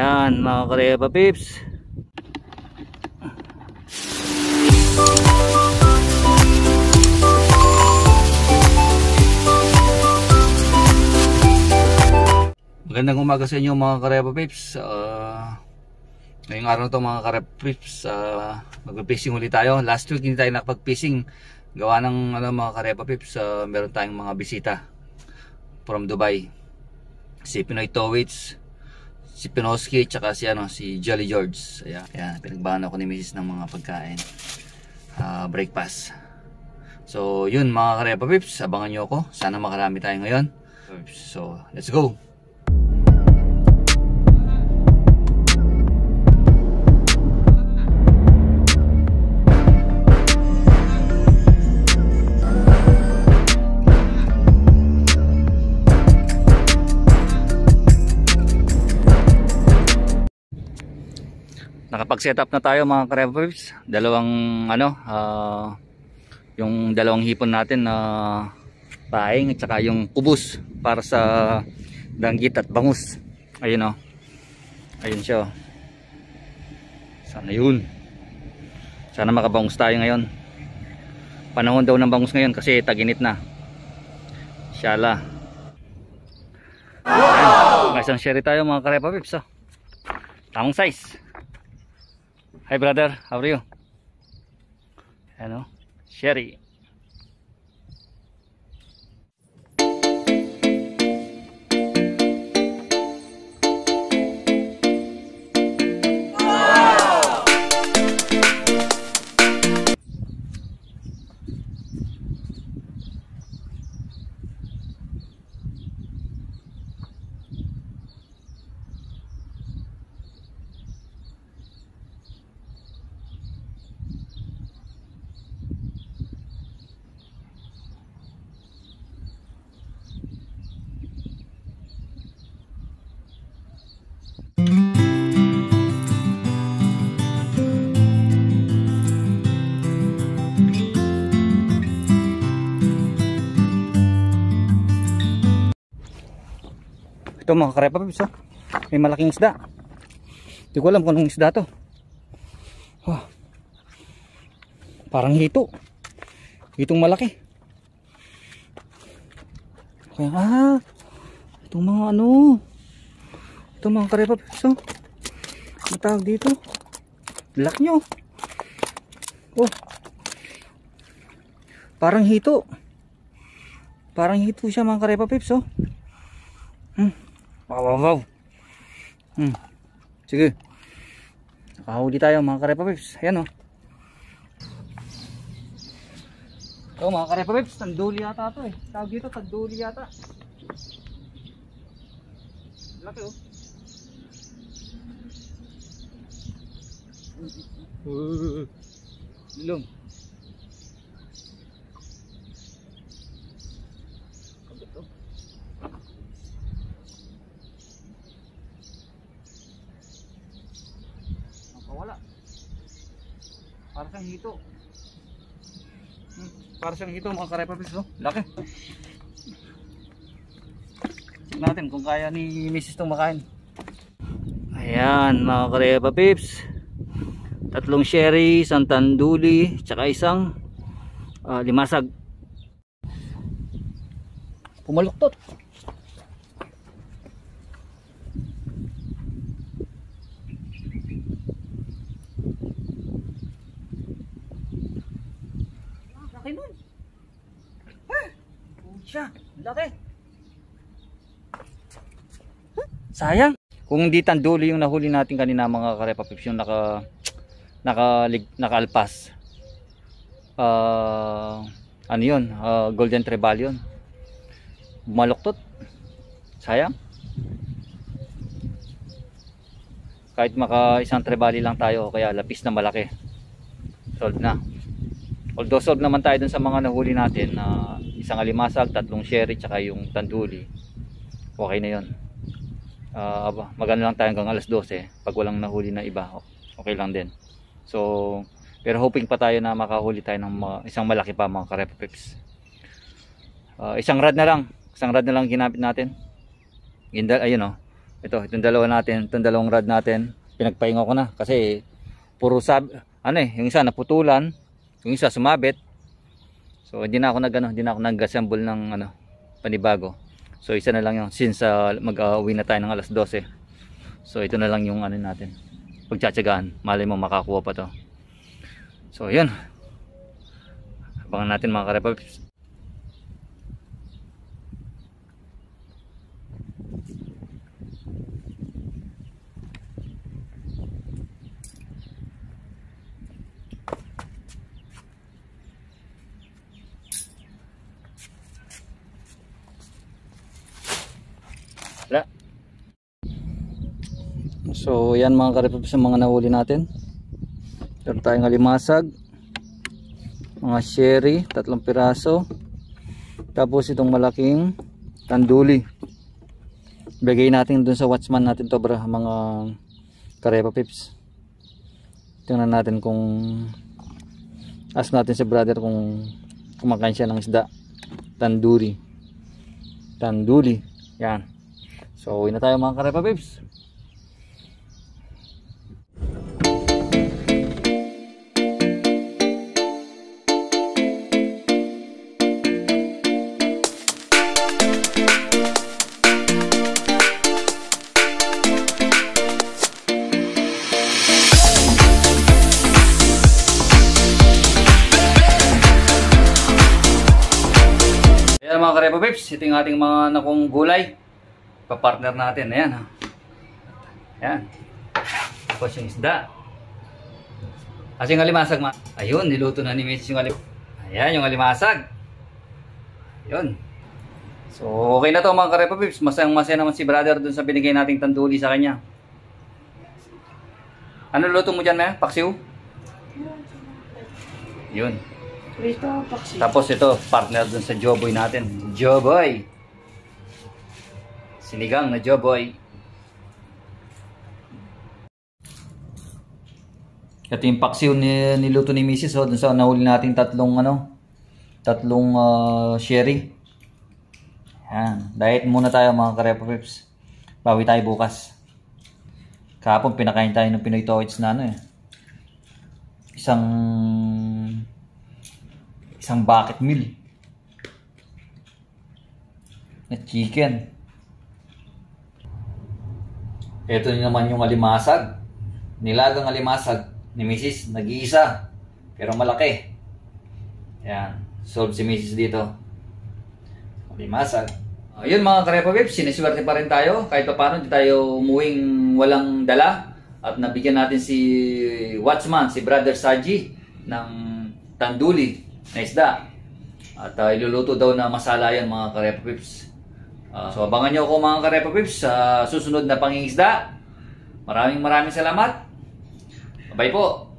Ayan mga karepa pips. Magandang umaga sa inyo mga karepa pips. Uh, ah, ngayong araw to mga karepa pips. Uh, ah, Mag-fishing ulit tayo. Last week hindi tayo nakapag-fishing. Gawa ng ano, mga karepa pips. Uh, ah, meron tayong mga bisita from Dubai. Si Pinoy Towage si Pinoski at saka si, ano, si Jolly George. Ayan, Ayan pinagbahan ako ni Mrs. ng mga pagkain. Uh, breakfast. So, yun mga karepa pips, abangan nyo ako. Sana makarami tayo ngayon. So, let's go! nakapag-set up na tayo mga karepers. Dalawang ano, uh, yung dalawang hipon natin na uh, paing at saka yung kubus para sa danggit at bangus. Ayun oh. Ayun siya. Oh. Sana yun. Sana makabangus tayo ngayon. Panahon daw ng bangus ngayon kasi taginit na. Shala. Wow! Guys, ang share tayo mga karepa Oh. Tamang size. Hi brother, how are you? Ano? Sherry. ito mga karepa pips oh. may malaking isda hindi ko alam kung anong isda to oh. parang hito hitong malaki okay. ah itong mga ano itong mga karepa pips oh. matawag ano dito lak nyo oh parang hito parang hito siya mga karepa pips oh hmm. Wow, wow, wow. Hmm. Sige. Nakahuli tayo mga karepa pips. Ayan o. Oh. So mga karepa pips, tanduli yata ito eh. Tawag dito, tanduli yata. Laki oh. Uh, ilong. ng hito. Hmm, para siyang hito mga karepapis. No? Oh. Laki. Check natin kung kaya ni Mrs. itong makain. Ayan mga karepa pips. Tatlong sherry, santanduli, tsaka isang uh, ah, limasag. Pumalok Pumaluktot. Siya, laki. Sayang. Kung di tanduli yung nahuli natin kanina mga karepapips yung naka naka nakaalpas. Uh, ano yun? Uh, golden trevalion. yun. Maluktot. Sayang. Kahit maka isang trevali lang tayo kaya lapis na malaki. Solve na. Although solve naman tayo dun sa mga nahuli natin na uh, isang alimasag, tatlong sherry, tsaka yung tanduli. Okay na yon. Uh, ah, aba, magano lang tayo hanggang alas 12 pag walang nahuli na iba. Okay lang din. So, pero hoping pa tayo na makahuli tayo ng mga, isang malaki pa mga karepips. Uh, ah, isang rad na lang. Isang rad na lang ginamit natin. Gindal, ayun oh. Ito, itong dalawa natin, itong dalawang rad natin. Pinagpahinga ko na kasi puro sab ano eh, yung isa naputulan, yung isa sumabit, So hindi na ako nagano, ano, hindi na ako nag-assemble ng ano, panibago. So isa na lang yung since uh, mag-uwi na tayo ng alas 12. So ito na lang yung ano natin. Pagtsatsagaan, malay mo makakuha pa to. So yun. Abangan natin mga karepaps. So yan mga karepop ang mga nahuli natin. Meron tayong alimasag, mga sherry, tatlong piraso. Tapos itong malaking tanduli. Bigay natin dun sa watchman natin to bra, mga karepa pips. Tingnan natin kung ask natin si brother kung kumakain siya ng isda. Tanduri. Tanduli. Yan. So, uwi na tayo mga karepa pips. Ayan mga karepo peeps, ito yung ating mga nakong gulay. pa-partner natin. Ayan ha. Ayan. Tapos yung isda. At yung alimasag ma. Ayun, niluto na ni Mitch yung alimasag. Ayan yung alimasag. Ayun. So okay na to mga karepo peeps. Masayang masaya naman si brother dun sa binigay nating tanduli sa kanya. Ano luto mo dyan, Maya? Paksiw? Yun. Tapos ito, partner dun sa Joboy natin. Joboy! Sinigang na Joboy. Ito yung paksiw ni, niluto ni Mrs. Oh, dun sa nahuli natin tatlong ano, tatlong uh, sherry. Yan. Diet muna tayo mga karepo pips. Bawi tayo bukas. Kahapon pinakain tayo ng Pinoy Toys na ano eh. Isang isang bucket meal na chicken. Ito naman yung alimasag. Nilagang alimasag ni Mrs. Nag-iisa. Pero malaki. Yan. Solve si Mrs. dito. Alimasag. Ayun mga karepa babes, siniswerte pa rin tayo. Kahit pa paano, di tayo umuwing walang dala. At nabigyan natin si Watchman, si Brother Saji ng tanduli na isda. At uh, iluluto daw na masala yan mga karepa pips. Uh, ah, so abangan nyo ako mga karepa pips sa uh, susunod na pangingisda. Maraming maraming salamat. Bye po.